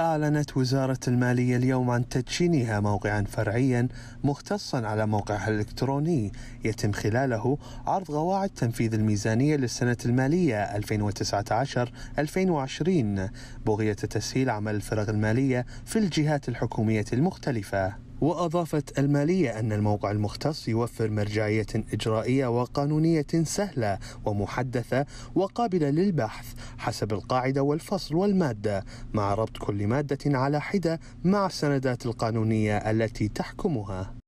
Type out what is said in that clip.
أعلنت وزارة المالية اليوم عن تدشينها موقعا فرعيا مختصا على موقعها الإلكتروني يتم خلاله عرض قواعد تنفيذ الميزانية للسنة المالية 2019-2020 بغية تسهيل عمل الفرق المالية في الجهات الحكومية المختلفة. وأضافت المالية أن الموقع المختص يوفر مرجعية إجرائية وقانونية سهلة ومحدثة وقابلة للبحث حسب القاعدة والفصل والمادة مع ربط كل مادة على حدة مع السندات القانونية التي تحكمها